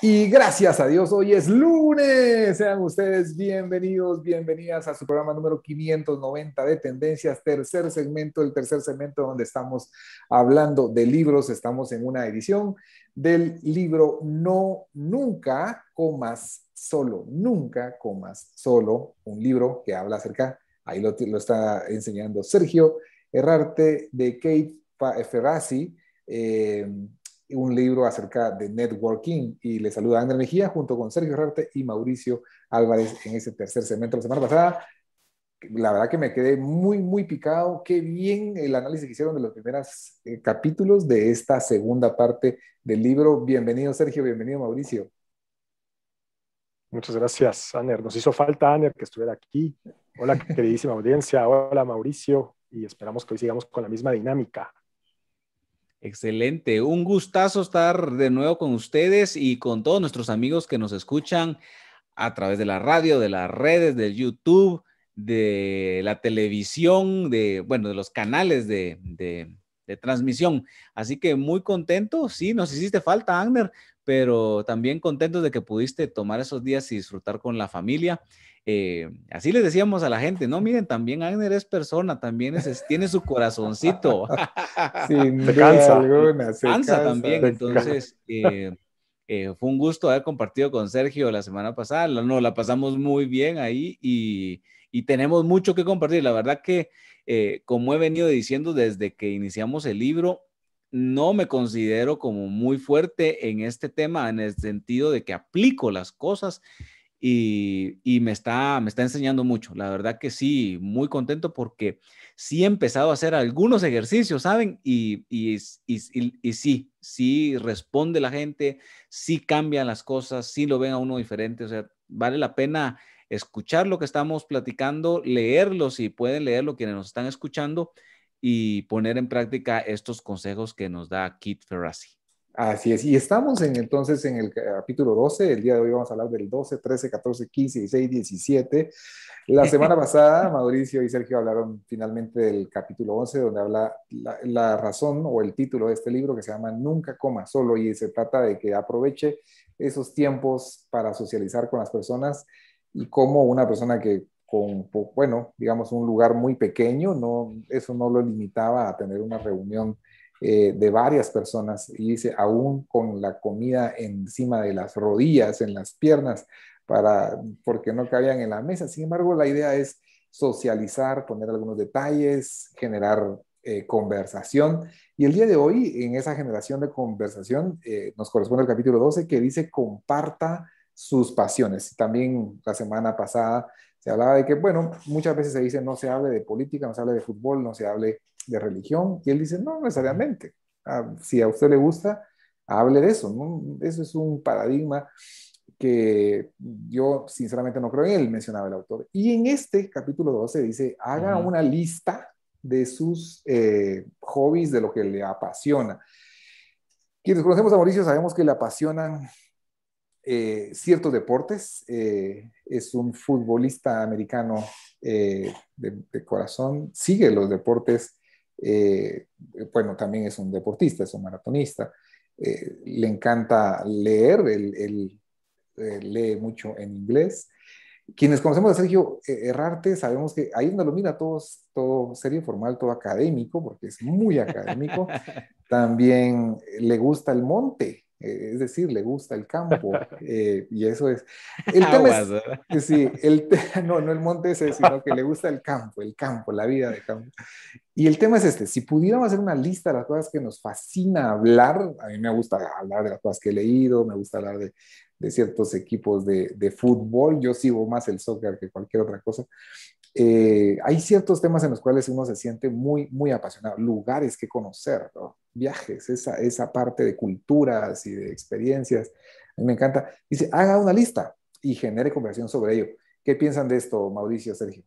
Y gracias a Dios, hoy es lunes. Sean ustedes bienvenidos, bienvenidas a su programa número 590 de Tendencias, tercer segmento, el tercer segmento donde estamos hablando de libros. Estamos en una edición del libro No Nunca Comas Solo, Nunca Comas Solo, un libro que habla acerca, ahí lo, está enseñando Sergio Errarte de Kate Ferrazzi. Eh, un libro acerca de networking. Y le saluda Ander Mejía junto con Sergio Rarte y Mauricio Álvarez en ese tercer segmento la semana pasada. La verdad que me quedé muy, muy picado. Qué bien el análisis que hicieron de los primeros eh, capítulos de esta segunda parte del libro. Bienvenido Sergio, bienvenido Mauricio. Muchas gracias, Aner. Nos hizo falta, Aner, que estuviera aquí. Hola, queridísima audiencia. Hola, Mauricio. Y esperamos que hoy sigamos con la misma dinámica. Excelente, un gustazo estar de nuevo con ustedes y con todos nuestros amigos que nos escuchan a través de la radio, de las redes, del YouTube, de la televisión, de, bueno, de los canales de, de transmisión. Así que muy contento, sí, nos hiciste falta, Agner, pero también contentos de que pudiste tomar esos días y disfrutar con la familia. Eh, así les decíamos a la gente, no, miren, también Agner es persona, también es, tiene su corazoncito. Sin se cansa. cansa, también, entonces... Eh, eh, fue un gusto haber compartido con Sergio la semana pasada, no, la pasamos muy bien ahí y, tenemos mucho que compartir. La verdad que, como he venido diciendo desde que iniciamos el libro, no me considero como muy fuerte en este tema, en el sentido de que aplico las cosas y, me, está, enseñando mucho. La verdad que sí, muy contento porque sí he empezado a hacer algunos ejercicios, ¿saben? Y, y, y sí, sí responde la gente, sí cambian las cosas, sí lo ven a uno diferente, o sea, vale la pena escuchar lo que estamos platicando, leerlo, si pueden leerlo quienes nos están escuchando y poner en práctica estos consejos que nos da Kit Ferrazzi. Así es, y estamos en, entonces en el capítulo 12, el día de hoy vamos a hablar del 12, 13, 14, 15, 16, 17. La semana pasada Mauricio y Sergio hablaron finalmente del capítulo 11, donde habla la, razón o el título de este libro que se llama Nunca coma solo y se trata de que aproveche esos tiempos para socializar con las personas y como una persona que con, bueno, digamos, un lugar muy pequeño, no, eso no lo limitaba a tener una reunión eh, de varias personas, y dice, aún con la comida encima de las rodillas, en las piernas, para, porque no cabían en la mesa. Sin embargo, la idea es socializar, poner algunos detalles, generar eh, conversación. Y el día de hoy, en esa generación de conversación, eh, nos corresponde el capítulo 12 que dice, comparta sus pasiones. También la semana pasada hablaba de que, bueno, muchas veces se dice no se hable de política, no se hable de fútbol, no se hable de religión. Y él dice, no necesariamente. Ah, si a usted le gusta, hable de eso. Eso es un paradigma que yo sinceramente no creo en él, mencionaba el autor. Y en este capítulo 12 dice, haga una lista de sus eh, hobbies, de lo que le apasiona. Quienes conocemos a Mauricio sabemos que le apasionan eh, ciertos deportes. Eh, es un futbolista americano eh, de, corazón, sigue los deportes. bueno, también es un deportista, es un maratonista. le encanta leer, él, lee mucho en inglés. Quienes conocemos a Sergio Herrarte sabemos que ahí donde lo mira todo, todo serio, formal, todo académico, porque es muy académico. También le gusta el monte, eh, es decir, le gusta el campo, eh, y eso es. El tema es, sí, el no, no el monte ese, sino que le gusta el campo, el campo, la vida de campo. Y el tema es este, si pudiéramos hacer una lista de las cosas que nos fascina hablar, a mí me gusta hablar de las cosas que he leído, me gusta hablar de, ciertos equipos de, de, fútbol, yo sigo más el soccer que cualquier otra cosa, eh, hay ciertos temas en los cuales uno se siente muy, muy apasionado, lugares que conocer, viajes, esa, esa parte de culturas y de experiencias. A mí me encanta. Dice, haga una lista y genere conversación sobre ello. ¿Qué piensan de esto, Mauricio, Sergio?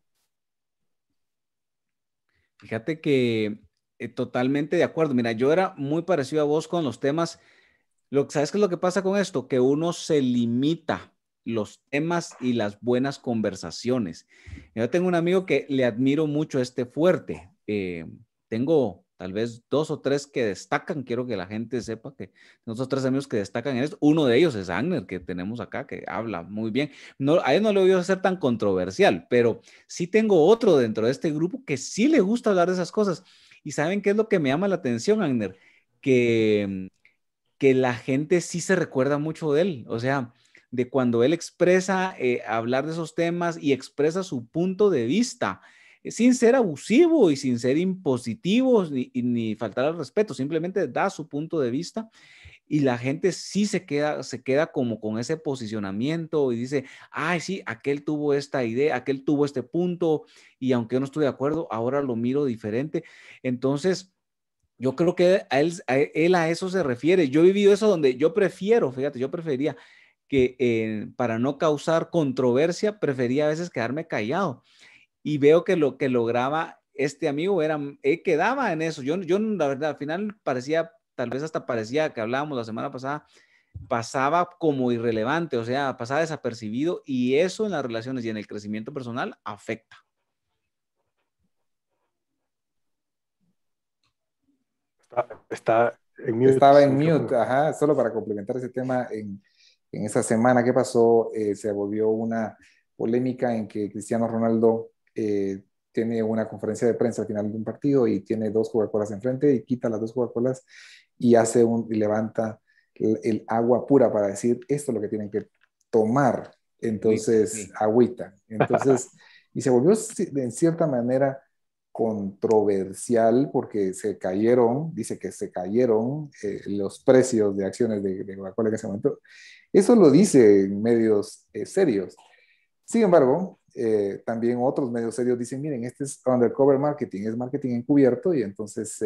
Fíjate que eh, totalmente de acuerdo. Mira, yo era muy parecido a vos con los temas. Lo, ¿Sabes qué es lo que pasa con esto? Que uno se limita los temas y las buenas conversaciones. Yo tengo un amigo que le admiro mucho este fuerte. Eh, tengo tal vez dos o tres que destacan. Quiero que la gente sepa que nosotros tres amigos que destacan en esto. Uno de ellos es Agner, que tenemos acá, que habla muy bien. No, a él no le voy a ser tan controversial, pero sí tengo otro dentro de este grupo que sí le gusta hablar de esas cosas. ¿Y saben qué es lo que me llama la atención, Agner? Que, que la gente sí se recuerda mucho de él. O sea, de cuando él expresa eh, hablar de esos temas y expresa su punto de vista, eh, sin ser abusivo y sin ser impositivo ni, ni faltar al respeto, simplemente da su punto de vista y la gente sí se queda, se queda como con ese posicionamiento y dice, ay, sí, aquel tuvo esta idea, aquel tuvo este punto y aunque yo no estoy de acuerdo, ahora lo miro diferente. Entonces, yo creo que a él a, él a eso se refiere. Yo he vivido eso donde yo prefiero, fíjate, yo prefería que eh, para no causar controversia prefería a veces quedarme callado. Y veo que lo que lograba este amigo era, eh, quedaba en eso. Yo, yo, la verdad, al final parecía, tal vez hasta parecía que hablábamos la semana pasada, pasaba como irrelevante, o sea, pasaba desapercibido y eso en las relaciones y en el crecimiento personal afecta. Está, en mute. Estaba en mute, ajá, solo para complementar ese tema en en esa semana que pasó eh, se volvió una polémica en que Cristiano Ronaldo eh, tiene una conferencia de prensa al final de un partido y tiene dos coca enfrente y quita las dos coca y hace un, y levanta el, agua pura para decir esto es lo que tienen que tomar. Entonces, agüita. Entonces, y se volvió en cierta manera controversial porque se cayeron, dice que se cayeron eh, los precios de acciones de, de en ese momento. Eso lo dice en medios eh, serios. Sin embargo, eh, también otros medios serios dicen, miren, este es undercover marketing, es marketing encubierto y entonces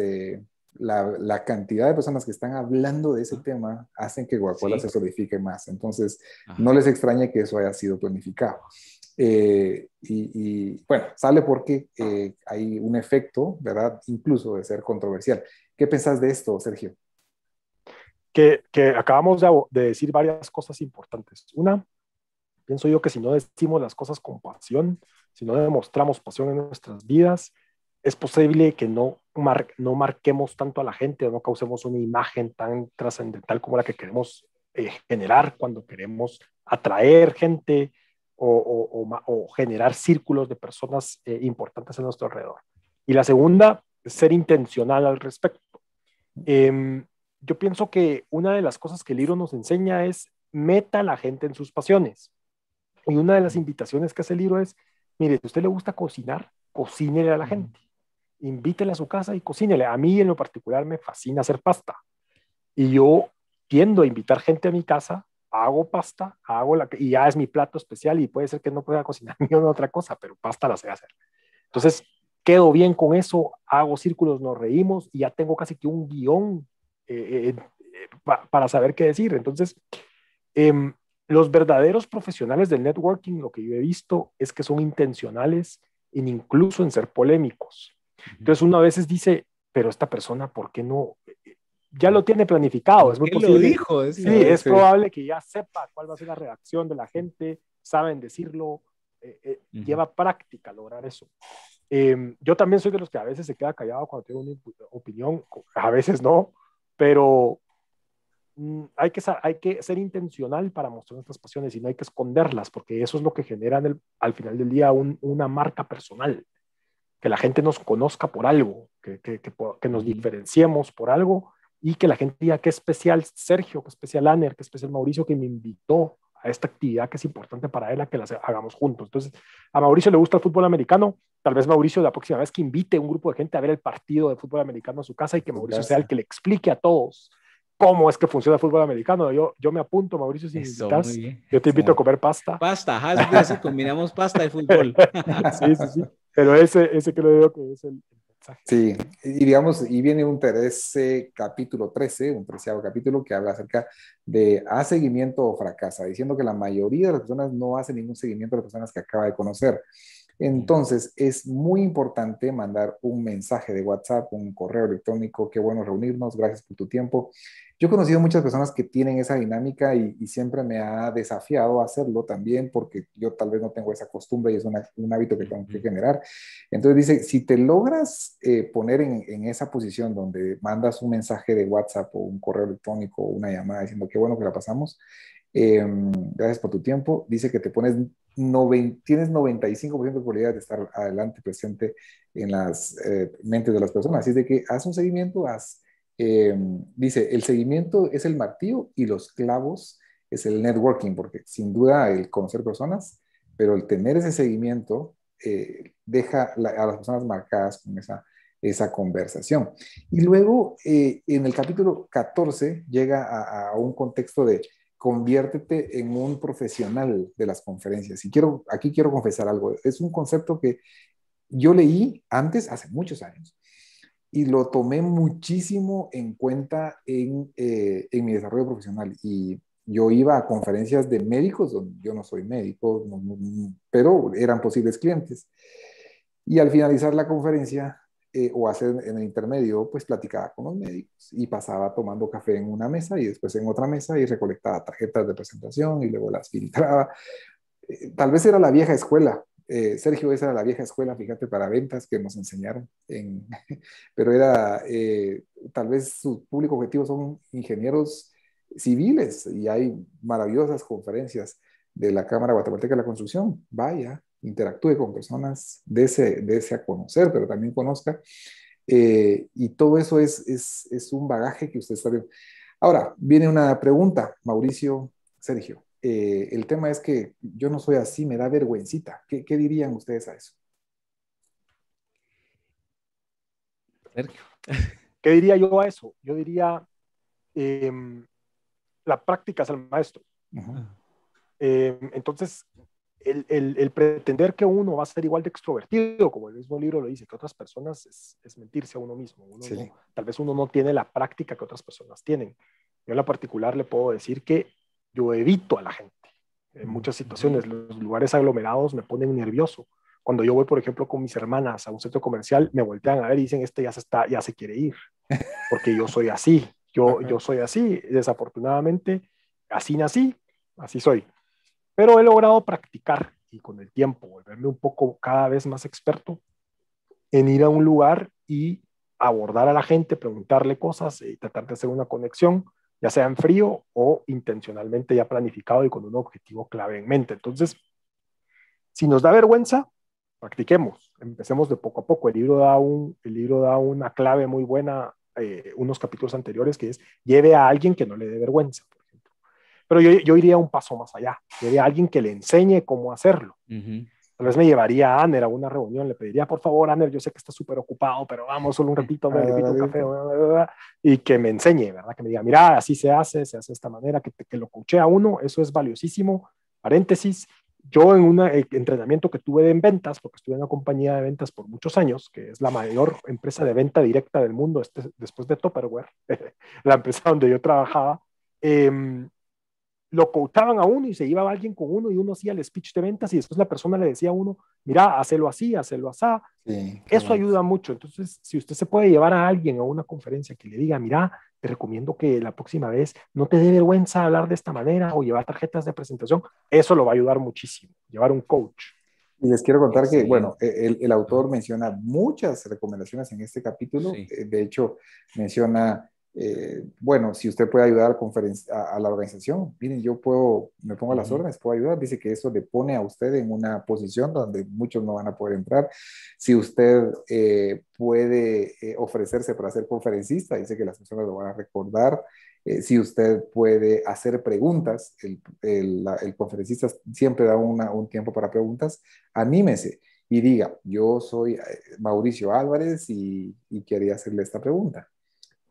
la, cantidad de personas que están hablando de ese tema hacen que coca se solidifique más. Entonces, no les extrañe que eso haya sido planificado. Eh, y, bueno, sale porque eh, hay un efecto, ¿verdad? Incluso de ser controversial. ¿Qué pensás de esto, Sergio? Que, que acabamos de, de, decir varias cosas importantes. Una, pienso yo que si no decimos las cosas con pasión, si no demostramos pasión en nuestras vidas, es posible que no, no marquemos tanto a la gente o no causemos una imagen tan trascendental como la que queremos eh, generar cuando queremos atraer gente, o, generar círculos de personas eh, importantes a nuestro alrededor. Y la segunda, ser intencional al respecto. Em, yo pienso que una de las cosas que el libro nos enseña es meta a la gente en sus pasiones. Y una de las invitaciones que hace el libro es, mire, si a usted le gusta cocinar, cocínele a la gente. Invítele a su casa y cocínele. A mí en lo particular me fascina hacer pasta. Y yo tiendo a invitar gente a mi casa hago pasta, hago la y ya es mi plato especial y puede ser que no pueda cocinar ni una otra cosa, pero pasta la sé hacer. Entonces, quedo bien con eso, hago círculos, nos reímos y ya tengo casi que un guión eh, eh, eh, para saber qué decir. Entonces, em, los verdaderos profesionales del networking, lo que yo he visto es que son intencionales incluso en ser polémicos. Entonces, uno a veces dice, pero esta persona, ¿por qué no? ya lo tiene planificado. Es muy posible. dijo. sí, es probable que ya sepa cuál va a ser la reacción de la gente, saben decirlo, eh, eh, lleva práctica lograr eso. Em, yo también soy de los que a veces se queda callado cuando tengo una opinión, a veces no, pero mm, hay, que, hay que ser intencional para mostrar nuestras pasiones y no hay que esconderlas, porque eso es lo que genera al final del día una marca personal, que la gente nos conozca por algo, que, que, que nos diferenciemos por algo y que la gente diga qué especial Sergio, qué especial Aner, qué especial Mauricio que me invitó a esta actividad que es importante para él a que las hagamos juntos. Entonces, a Mauricio le gusta el fútbol americano, tal vez Mauricio la próxima vez que invite un grupo de gente a ver el partido de fútbol americano a su casa y que Mauricio sea el que le explique a todos cómo es que funciona el fútbol americano. Yo, yo me apunto, Mauricio, si estás, yo te invito a comer pasta. Pasta, ajá, si combinamos pasta y fútbol. sí, sí, sí. Pero ese, ese creo yo que es el Sí, y digamos, y viene un tercer capítulo 13, un preciado capítulo que habla acerca de a seguimiento o fracasa, diciendo que la mayoría de las personas no hace ningún seguimiento de las personas que acaba de conocer. Entonces, es muy importante mandar un mensaje de WhatsApp, un correo electrónico, qué bueno reunirnos, gracias por tu tiempo. Yo he conocido muchas personas que tienen esa dinámica y, siempre me ha desafiado hacerlo también porque yo tal vez no tengo esa costumbre y es un hábito que tengo que generar. Entonces dice, si te logras eh, poner en, esa posición donde mandas un mensaje de WhatsApp o un correo electrónico o una llamada diciendo qué bueno que la pasamos, em, gracias por tu tiempo, dice que te pones tienes 95% de probabilidad de estar adelante, presente en las eh, mentes de las personas. Así es de que haz un seguimiento, em, dice, el seguimiento es el martillo y los clavos es el networking, porque sin duda el conocer personas, pero el tener ese seguimiento eh, deja a las personas marcadas con esa, esa conversación. Y luego, eh, en el capítulo 14, llega a un contexto de conviértete en un profesional de las conferencias. Y quiero, aquí quiero confesar algo. Es un concepto que yo leí antes, hace muchos años, y lo tomé muchísimo en cuenta en, eh, en mi desarrollo profesional. Y yo iba a conferencias de médicos, donde yo no soy médico, pero eran posibles clientes. Y al finalizar la conferencia, eh, o hace en el intermedio, pues platicaba con los médicos y pasaba tomando café en una mesa y después en otra mesa y recolectaba tarjetas de presentación y luego las filtraba. Eh, tal vez era la vieja escuela, eh, Sergio, esa era la vieja escuela, fíjate, para ventas que nos enseñaron, en, pero era, tal vez su público objetivo son ingenieros civiles y hay maravillosas conferencias de la Cámara Guatemalteca de la Construcción, vaya, interactúe con personas, desea a conocer, pero también conozca. Eh, y todo eso es, es, un bagaje que usted está viendo. Ahora, viene una pregunta, Mauricio, Sergio. Eh, el tema es que yo no soy así, me da vergüencita. ¿Qué, dirían ustedes a eso? Sergio. ¿Qué diría yo a eso? Yo diría, em, la práctica es el maestro. Em, entonces, el, pretender que uno va a ser igual de extrovertido, como el mismo libro lo dice, que otras personas es, mentirse a uno mismo. tal vez uno no tiene la práctica que otras personas tienen. Yo en la particular le puedo decir que yo evito a la gente. En muchas situaciones, los lugares aglomerados me ponen nervioso. Cuando yo voy, por ejemplo, con mis hermanas a un centro comercial, me voltean a ver y dicen, este ya se, está, ya se quiere ir, porque yo soy así, yo, yo soy así, desafortunadamente, así nací, así soy pero he logrado practicar y con el tiempo volverme un poco cada vez más experto en ir a un lugar y abordar a la gente, preguntarle cosas y tratar de hacer una conexión, ya sea en frío o intencionalmente ya planificado y con un objetivo clave en mente. Entonces, si nos da vergüenza, practiquemos, empecemos de poco a poco. El libro da, un, el libro da una clave muy buena, eh, unos capítulos anteriores, que es lleve a alguien que no le dé vergüenza. Pero yo, yo iría un paso más allá. Yo iría a alguien que le enseñe cómo hacerlo. Tal vez me llevaría a Aner a una reunión, le pediría, por favor, Aner, yo sé que está súper ocupado, pero vamos, solo un ratito, me un café, y que me enseñe, ¿verdad? Que me diga, mira, así se hace, se hace de esta manera, que, que lo coache a uno, eso es valiosísimo. Paréntesis, yo en un eh, entrenamiento que tuve en ventas, porque estuve en una compañía de ventas por muchos años, que es la mayor empresa de venta directa del mundo, este, después de Topperware, la empresa donde yo trabajaba, em, lo coachaban a uno y se iba alguien con uno y uno hacía el speech de ventas y después la persona le decía a uno, mira, hacelo así, hacelo así. Eso ayuda mucho. Entonces, si usted se puede llevar a alguien a una conferencia que le diga, mira, te recomiendo que la próxima vez no te dé vergüenza hablar de esta manera o llevar tarjetas de presentación, eso lo va a ayudar muchísimo, llevar un coach. Y les quiero contar que, bueno, el, autor menciona muchas recomendaciones en este capítulo. Eh, de hecho, menciona eh, bueno, si usted puede ayudar a la, conferencia, a, la organización, miren, yo puedo, me pongo a las órdenes, puedo ayudar. Dice que eso le pone a usted en una posición donde muchos no van a poder entrar. Si usted eh, puede eh, ofrecerse para ser conferencista, dice que las personas lo van a recordar. si usted puede hacer preguntas, el, conferencista siempre da un tiempo para preguntas, anímese y diga, yo soy Mauricio Álvarez y quería hacerle esta pregunta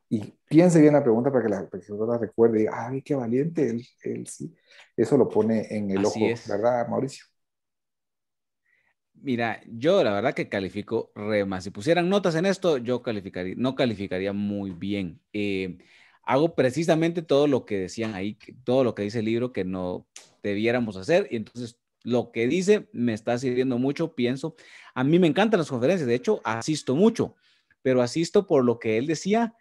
y piense bien la pregunta para que la persona recuerde ay, qué valiente, él, él sí. Eso lo pone en el ojo, ¿verdad, Mauricio? Mira, yo la verdad que califico re Si pusieran notas en esto, yo calificaría, no calificaría muy bien. Eh, hago precisamente todo lo que decían ahí, todo lo que dice el libro que no debiéramos hacer. Y entonces lo que dice me está sirviendo mucho, pienso. A mí me encantan las conferencias, de hecho, asisto mucho, pero asisto por lo que él decía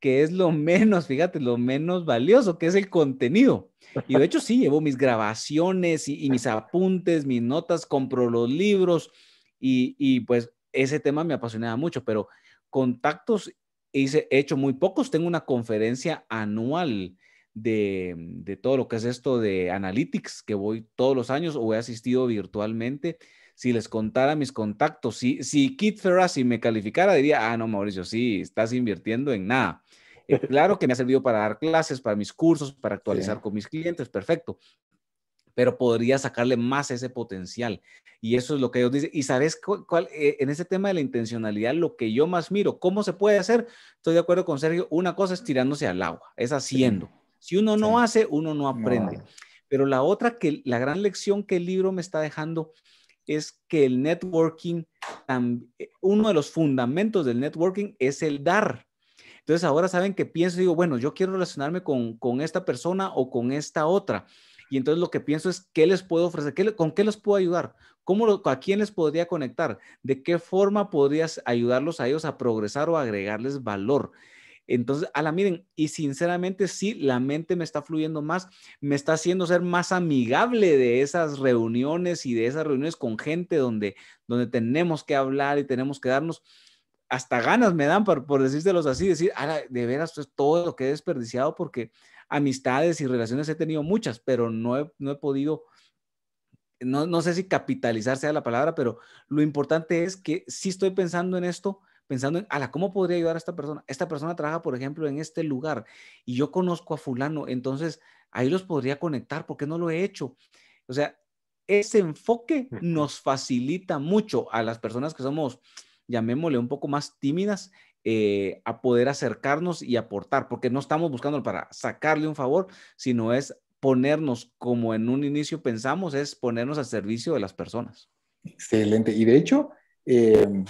que es lo menos, fíjate, lo menos valioso, que es el contenido. Y de hecho sí, llevo mis grabaciones y, mis apuntes, mis notas, compro los libros y, pues ese tema me apasionaba mucho, pero contactos hice, he hecho muy pocos. Tengo una conferencia anual de, de todo lo que es esto de Analytics, que voy todos los años o he asistido virtualmente si les contara mis contactos. Si, si Keith Ferrazzi me calificara, diría, ah, no, Mauricio, sí, estás invirtiendo en nada. Eh, claro que me ha servido para dar clases, para mis cursos, para actualizar con mis clientes, perfecto. Pero podría sacarle más ese potencial. Y eso es lo que ellos dicen. Y sabes cuál, eh, en ese tema de la intencionalidad, lo que yo más miro, ¿cómo se puede hacer? Estoy de acuerdo con Sergio, una cosa es tirándose al agua, es haciendo. Si uno no hace, uno no aprende. Pero la otra que la gran lección que el libro me está dejando es que el networking, eh, uno de los fundamentos del networking es el dar. Entonces ahora saben que pienso, digo, bueno, yo quiero relacionarme con, esta persona o con esta otra. Y entonces lo que pienso es, ¿qué les puedo ofrecer? ¿Qué, ¿Con qué les puedo ayudar? ¿Cómo ¿A quién les podría conectar? ¿De qué forma podrías ayudarlos a ellos a progresar o agregarles valor? Entonces, a miren, y sinceramente sí, la mente me está fluyendo más, me está haciendo ser más amigable de esas reuniones y de esas reuniones con gente donde, donde tenemos que hablar y tenemos que darnos hasta ganas me dan por, decírselos así, decir, ala, de veras, es pues, todo lo que he desperdiciado porque amistades y relaciones he tenido muchas, pero no he, podido, no, no sé si capitalizar sea la palabra, pero lo importante es que sí estoy pensando en esto, pensando en, ala, ¿cómo podría ayudar a esta persona? Esta persona trabaja, por ejemplo, en este lugar y yo conozco a fulano, entonces ahí los podría conectar, porque no lo he hecho? O sea, ese enfoque nos facilita mucho a las personas que somos, llamémosle un poco más tímidas, eh, a poder acercarnos y aportar, porque no estamos buscando para sacarle un favor, sino es ponernos, como en un inicio pensamos, es ponernos al servicio de las personas. Excelente. Y de hecho, Em,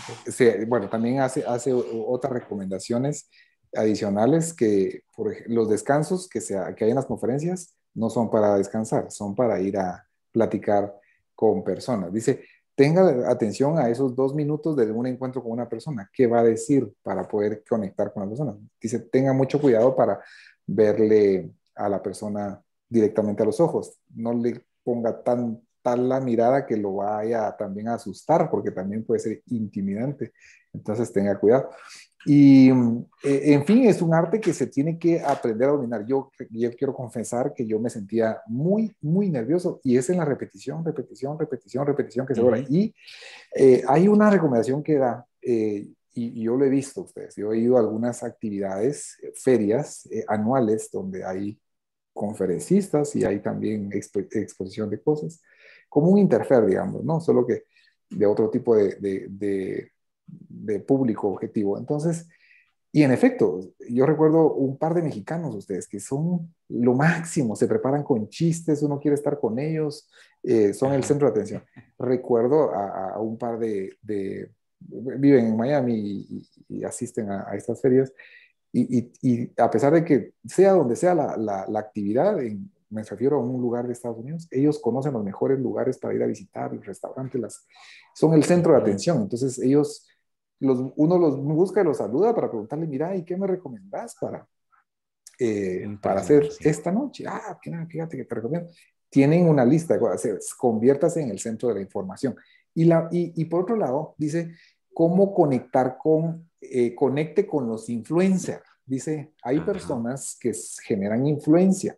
bueno, también hace, hace otras recomendaciones adicionales que por, los descansos que, sea que hay en las conferencias no son para descansar, son para ir a platicar con personas. Dice, tenga atención a esos dos minutos de un encuentro con una persona, qué va a decir para poder conectar con la persona. Dice, tenga mucho cuidado para verle a la persona directamente a los ojos, no le ponga tan, la mirada que lo vaya también a asustar, porque también puede ser intimidante. Entonces tenga cuidado. Y mm, e, en fin, es un arte que se tiene que aprender a dominar. Yo, yo quiero confesar que yo me sentía muy, muy nervioso y es en la repetición, repetición, repetición, repetición que se logra. Y eh, hay una recomendación que da, eh, y, yo lo he visto ustedes, yo he ido a algunas actividades, eh, ferias anuales donde hay conferencistas y hay también exposición de cosas como un interfer, digamos, ¿no? Solo que de otro tipo de, de, público objetivo. Entonces, y en efecto, yo recuerdo un par de mexicanos, ustedes, que son lo máximo, se preparan con chistes, uno quiere estar con ellos, eh, son el centro de atención. Recuerdo a, un par de, viven en Miami y, asisten a, estas ferias, y, a pesar de que sea donde sea la, la, la actividad, en, me refiero a un lugar de Estados Unidos, ellos conocen los mejores lugares para ir a visitar, los restaurantes, las, son el centro de atención. Entonces ellos, los, uno los busca y los saluda para preguntarle, mira, ¿y qué me recomiendas para, eh, para hacer esta noche? Ah, fíjate que te recomiendo. Tienen una lista, conviértase en el centro de la información. Y, la, y, y por otro lado, dice, ¿cómo conectar con, eh, conecte con los influencers? Dice, hay personas que generan influencia.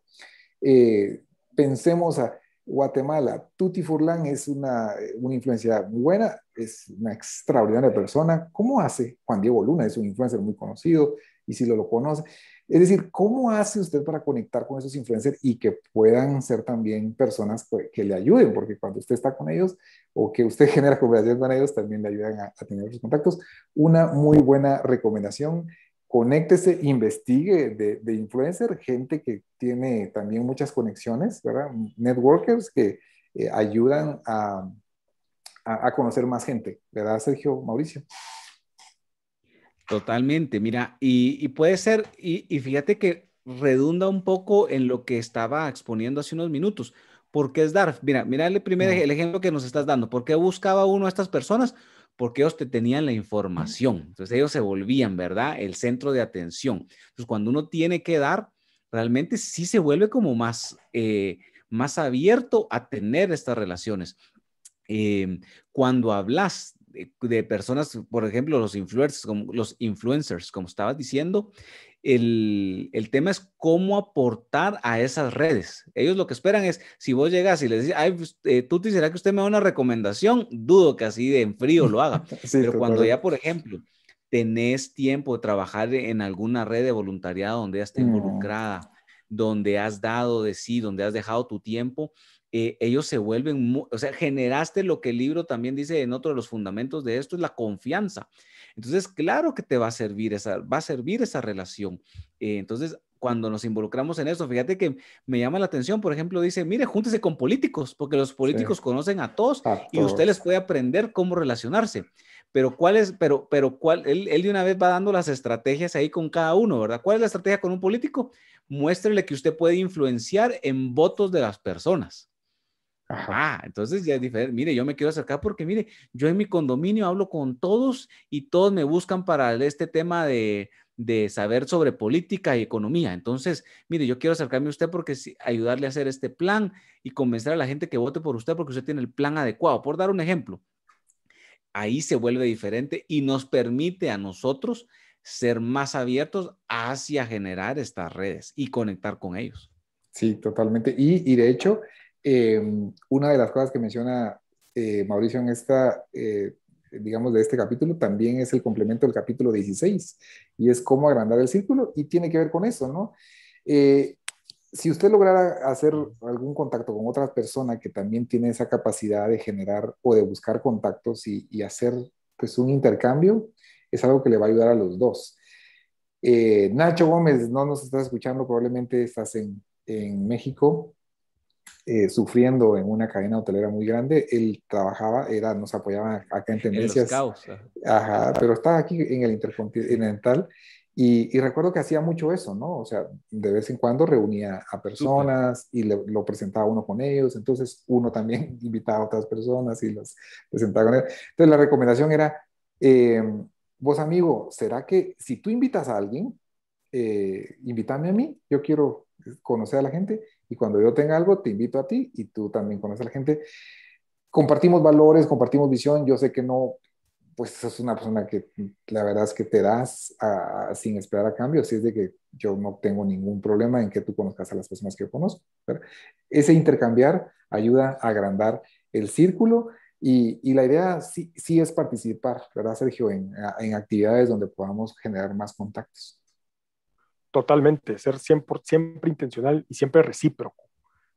Eh, pensemos a Guatemala, Tuti Furlan es una, una influencia muy buena, es una extraordinaria persona. ¿Cómo hace? Juan Diego Luna es un influencer muy conocido, y si lo, lo conoce. Es decir, ¿cómo hace usted para conectar con esos influencers y que puedan ser también personas que, le ayuden? Porque cuando usted está con ellos o que usted genera conversaciones con ellos, también le ayudan a, tener los contactos. Una muy buena recomendación conéctese, investigue de, influencer, gente que tiene también muchas conexiones, ¿verdad? Networkers que eh, ayudan a, conocer más gente, ¿verdad, Sergio Mauricio? Totalmente, mira, y, puede ser, y, fíjate que redunda un poco en lo que estaba exponiendo hace unos minutos. porque es DARF? Mira, mira el primer mm. el ejemplo que nos estás dando. ¿Por qué buscaba uno a estas personas? porque ellos te tenían la información. Entonces ellos se volvían, ¿verdad? El centro de atención. Entonces cuando uno tiene que dar, realmente sí se vuelve como más, eh, más abierto a tener estas relaciones. Em, cuando hablas de, personas, por ejemplo, los influencers, como, los influencers, como estabas diciendo, el, tema es cómo aportar a esas redes. Ellos lo que esperan es, si vos llegas y les dices, ay, pues, eh, Tuti, que usted me da una recomendación? Dudo que así de en frío lo haga. Pero cuando ya, por ejemplo, tenés tiempo de trabajar e, en alguna red de voluntariado donde ya mm. involucrada, donde has dado de sí, donde has dejado tu tiempo, eh, ellos se vuelven, o sea, generaste lo que el libro también dice en otro de los fundamentos de esto, es la confianza. Entonces, claro que te va a servir esa, va a servir esa relación. Eh, entonces, cuando nos involucramos en eso, fíjate que me llama la atención, por ejemplo, dice, mire, júntese con políticos, porque los políticos conocen a todos, y usted les puede aprender cómo relacionarse. Pero cuál es, pero, pero cuál, él, él de una vez va dando las estrategias ahí con cada uno, ¿verdad? ¿Cuál es la estrategia con un político? Muéstrele que usted puede influenciar en votos de las personas. Ajá. Ah, entonces ya es diferente. Mire, yo me quiero acercar porque, mire, yo en mi condominio hablo con todos y todos me buscan para este tema de, de saber sobre política y economía. Entonces, mire, yo quiero acercarme a usted porque si, ayudarle a hacer este plan y convencer a la gente que vote por usted porque usted tiene el plan adecuado. Por dar un ejemplo, ahí se vuelve diferente y nos permite a nosotros ser más abiertos hacia generar estas redes y conectar con ellos. Sí, totalmente. Y, y de hecho, eh, una de las cosas que menciona eh, Mauricio en esta, eh, digamos, de este capítulo también es el complemento del capítulo 16 y es cómo agrandar el círculo y tiene que ver con eso, ¿no? si usted lograra hacer algún contacto con otra persona que también tiene esa capacidad de generar o de buscar contactos y, hacer pues un intercambio, es algo que le va a ayudar a los dos. Nacho Gómez, no nos estás escuchando, probablemente estás en, en México. Eh, sufriendo en una cadena hotelera muy grande, él trabajaba, era, nos apoyaba acá en tendencias. pero estaba aquí en el Intercontinental y, recuerdo que hacía mucho eso, ¿no? O sea, de vez en cuando reunía a personas y lo presentaba uno con ellos, entonces uno también invitaba a otras personas y los presentaba con él. Entonces la recomendación era, eh, vos amigo, ¿será que si tú invitas a alguien, eh, invítame a mí, yo quiero conocer a la gente y cuando yo tenga algo, te invito a ti y tú también conoces a la gente. Compartimos valores, compartimos visión. Yo sé que no, pues es una persona que la verdad es que te das sin esperar a cambio. Así es de que yo no tengo ningún problema en que tú conozcas a las personas que yo conozco. Ese intercambiar ayuda a agrandar el círculo y, y, la idea sí, sí es participar, ¿verdad, Sergio? En, en actividades donde podamos generar más contactos. Totalmente, ser siempre, siempre intencional y siempre recíproco.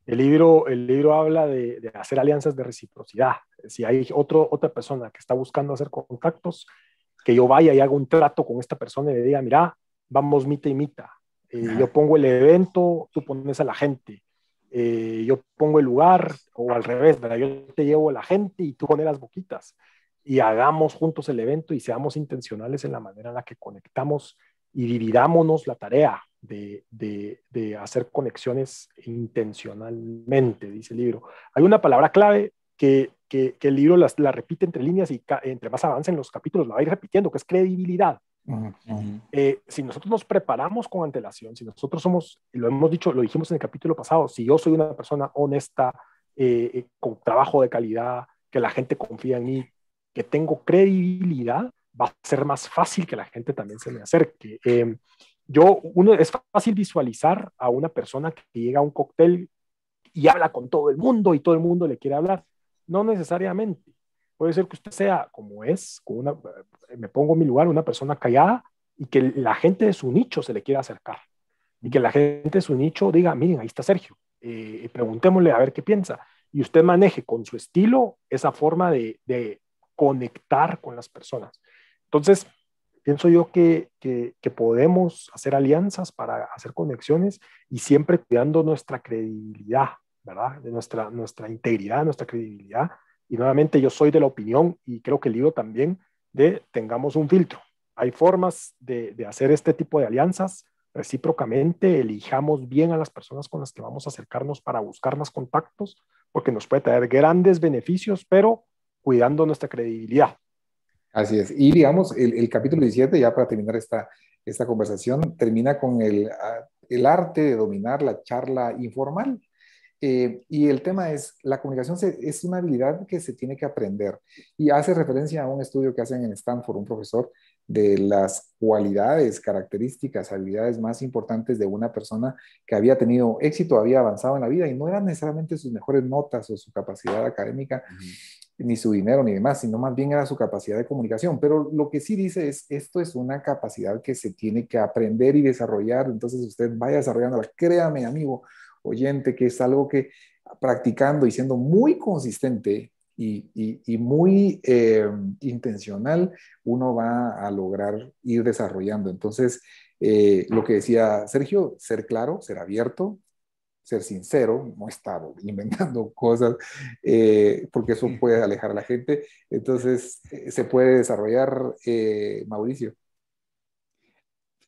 El libro, el libro habla de, hacer alianzas de reciprocidad. Si hay otra persona que está buscando hacer contactos, que yo vaya y haga un trato con esta persona y le diga, mira, vamos mita y mita. Eh, yo pongo el evento, tú pones a la gente. Eh, yo pongo el lugar o al revés, ¿verdad? Yo te llevo a la gente y tú pones las boquitas y hagamos juntos el evento y seamos intencionales en la manera en la que conectamos y dividámonos la tarea de, de, hacer conexiones intencionalmente, dice el libro. Hay una palabra clave que, que, el libro la repite entre líneas y entre más en los capítulos la va a ir repitiendo, que es credibilidad. Eh, si nosotros nos preparamos con antelación, si nosotros somos, lo hemos dicho, lo dijimos en el capítulo pasado, si yo soy una persona honesta, eh, eh, con trabajo de calidad, que la gente confía en mí, que tengo credibilidad, va a ser más fácil que la gente también se me acerque. Em, yo, uno, es fácil visualizar a una persona que llega a un cóctel y habla con todo el mundo y todo el mundo le quiere hablar. No necesariamente. Puede ser que usted sea como es, eh, me pongo en mi lugar, una persona callada y que la gente de su nicho se le quiera acercar. Y que la gente de su nicho diga, miren, ahí está Sergio, eh, preguntémosle a ver qué piensa. Y usted maneje con su estilo esa forma de conectar con las personas. Entonces, pienso yo que, que, podemos hacer alianzas para hacer conexiones y siempre cuidando nuestra credibilidad, ¿verdad? De nuestra, nuestra integridad, nuestra credibilidad. Y nuevamente yo soy de la opinión y creo que el libro también de tengamos un filtro. Hay formas de, de hacer este tipo de alianzas recíprocamente, elijamos bien a las personas con las que vamos a acercarnos para buscar más contactos, porque nos puede traer grandes beneficios, pero cuidando nuestra credibilidad. Así es. Y digamos, el, capítulo 17, ya para terminar esta, esta conversación, termina con el, arte de dominar la charla informal. Eh, y el tema es, la comunicación es una habilidad que se tiene que aprender. Y hace referencia a un estudio que hacen en Stanford, un profesor, de las cualidades, características, habilidades más importantes de una persona que había tenido éxito, había avanzado en la vida y no eran necesariamente sus mejores notas o su capacidad académica, ni su dinero ni demás, sino más bien era su capacidad de comunicación. Pero lo que sí dice es, esto es una capacidad que se tiene que aprender y desarrollar, entonces usted vaya desarrollándola. Créame, amigo oyente, que es algo que practicando y siendo muy consistente y, muy eh, intencional, uno va a lograr ir desarrollando. Entonces, eh, lo que decía Sergio, ser claro, ser abierto, ser sincero, no estar inventando cosas, eh, porque eso puede alejar a la gente. Entonces, eh, se puede desarrollar, eh, Mauricio.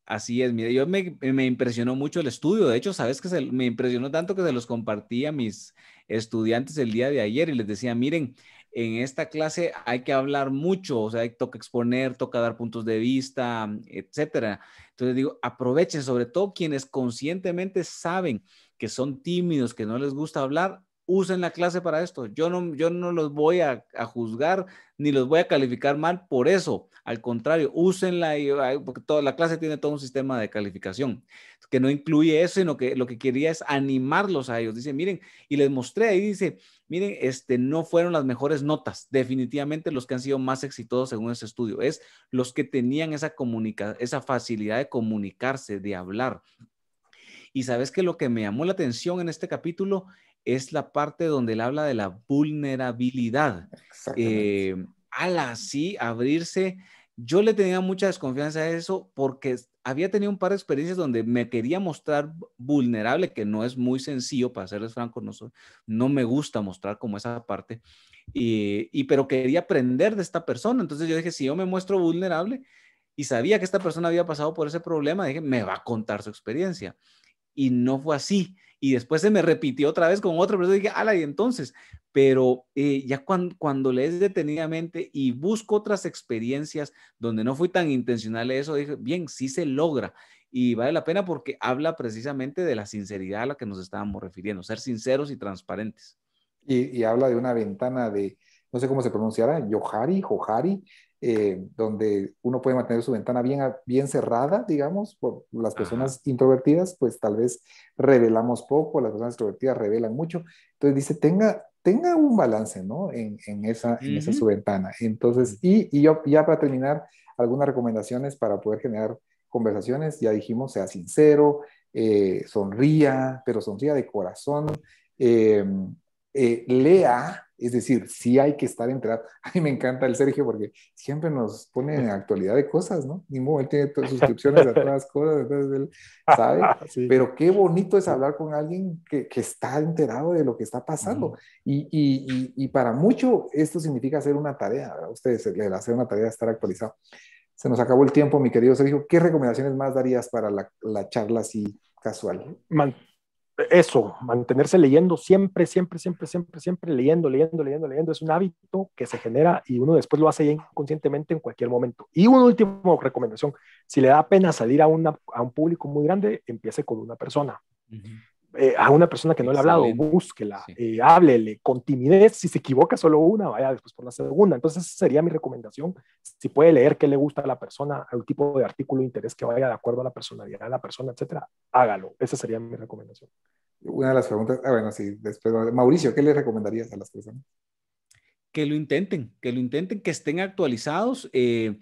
Así es, mire, yo me, me, impresionó mucho el estudio, de hecho, sabes que se, me impresionó tanto que se los compartí a mis estudiantes el día de ayer y les decía, miren, en esta clase hay que hablar mucho, o sea, toca exponer, toca dar puntos de vista, etcétera. Entonces digo, aprovechen, sobre todo quienes conscientemente saben que son tímidos, que no les gusta hablar, usen la clase para esto. Yo no, yo no los voy a, juzgar ni los voy a calificar mal por eso. Al contrario, úsenla y, porque toda la clase tiene todo un sistema de calificación que no incluye eso, sino que lo que quería es animarlos a ellos. Dice, miren, y les mostré ahí, dice, miren, este no fueron las mejores notas, definitivamente los que han sido más exitosos según ese estudio, es los que tenían esa esa facilidad de comunicarse, de hablar y sabes que lo que me llamó la atención en este capítulo es la parte donde él habla de la vulnerabilidad. Eh, al así abrirse, yo le tenía mucha desconfianza a eso porque había tenido un par de experiencias donde me quería mostrar vulnerable, que no es muy sencillo, para serles franco, no, no me gusta mostrar como esa parte, y, pero quería aprender de esta persona. Entonces yo dije, si yo me muestro vulnerable y sabía que esta persona había pasado por ese problema, dije, me va a contar su experiencia y no fue así. Y después se me repitió otra vez con otra persona dije, ala, y entonces, pero eh, ya cuando, lees detenidamente y busco otras experiencias donde no fui tan intencional eso, dije, bien, sí se logra y vale la pena porque habla precisamente de la sinceridad a la que nos estábamos refiriendo, ser sinceros y transparentes. Y, habla de una ventana de, no sé cómo se pronunciará, Yohari, Johari, eh, donde uno puede mantener su ventana bien, bien cerrada, digamos, por las personas introvertidas, pues tal vez revelamos poco, las personas extrovertidas revelan mucho. Entonces dice, tenga, tenga un balance, ¿no? En, esa, en esa su ventana. Entonces, y, y yo ya para terminar, algunas recomendaciones para poder generar conversaciones, ya dijimos, sea sincero, eh, sonría, pero sonría de corazón, eh, lea, es decir, sí hay que estar enterado. A mí me encanta el Sergio porque siempre nos pone en actualidad de cosas, ¿no? Ni modo, él tiene suscripciones a todas las cosas, entonces él sabe. Pero qué bonito es hablar con alguien que, está enterado de lo que está pasando. y, y, y, para mucho esto significa hacer una tarea, ¿verdad? Ustedes, el hacer una tarea, estar actualizado. Se nos acabó el tiempo, mi querido Sergio. ¿Qué recomendaciones más darías para la, charla así casual? eso, mantenerse leyendo siempre, siempre, siempre, siempre, siempre leyendo, leyendo, leyendo, leyendo, es un hábito que se genera y uno después lo hace inconscientemente en cualquier momento. Y una última recomendación, si le da pena salir a, una, a un público muy grande, empiece con una persona. Eh, a una persona que no le ha hablado, búsquela, eh, háblele con timidez, si se equivoca solo una, vaya después por la segunda. Entonces esa sería mi recomendación, si puede leer qué le gusta a la persona, algún tipo de artículo de interés que vaya de acuerdo a la personalidad de la persona, etcétera, hágalo. Esa sería mi recomendación. Una de las preguntas, ah, bueno, sí, después, Mauricio, ¿qué le recomendarías a las personas? Que lo intenten, que lo intenten, que estén actualizados. Eh,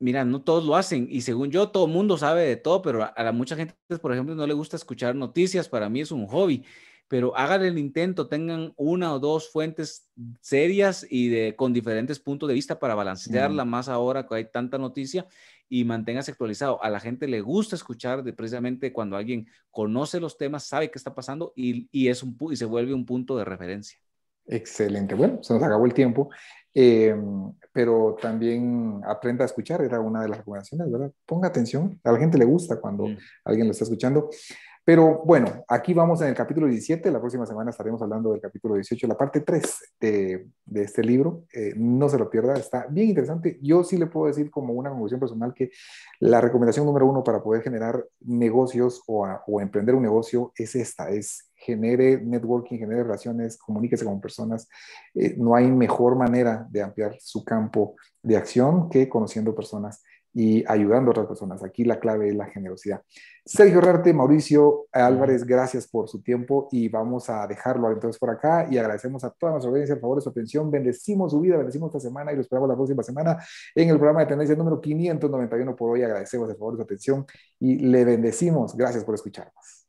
mira, no todos lo hacen y según yo todo el mundo sabe de todo, pero a, la mucha gente, pues, por ejemplo, no le gusta escuchar noticias, para mí es un hobby, pero hagan el intento, tengan una o dos fuentes serias y de, con diferentes puntos de vista para balancearla más ahora que hay tanta noticia y manténgase actualizado. A la gente le gusta escuchar de, precisamente cuando alguien conoce los temas, sabe qué está pasando y, es un, y se vuelve un punto de referencia. Excelente. Bueno, se nos acabó el tiempo, eh, pero también aprenda a escuchar, era una de las recomendaciones, ¿verdad? Ponga atención, a la gente le gusta cuando mm. alguien lo está escuchando. Pero bueno, aquí vamos en el capítulo 17, la próxima semana estaremos hablando del capítulo 18, la parte 3 de, este libro, eh, no se lo pierda, está bien interesante. Yo sí le puedo decir como una conclusión personal que la recomendación número uno para poder generar negocios o, emprender un negocio es esta, es genere networking, genere relaciones, comuníquese con personas. Eh, no hay mejor manera de ampliar su campo de acción que conociendo personas y ayudando a otras personas. Aquí la clave es la generosidad. Sergio Rarte, Mauricio Álvarez, gracias por su tiempo y vamos a dejarlo entonces por acá y agradecemos a toda nuestra audiencia el favor de su atención. Bendecimos su vida, bendecimos esta semana y lo esperamos la próxima semana en el programa de tendencia número 591 por hoy. Agradecemos el favor de su atención y le bendecimos. Gracias por escucharnos.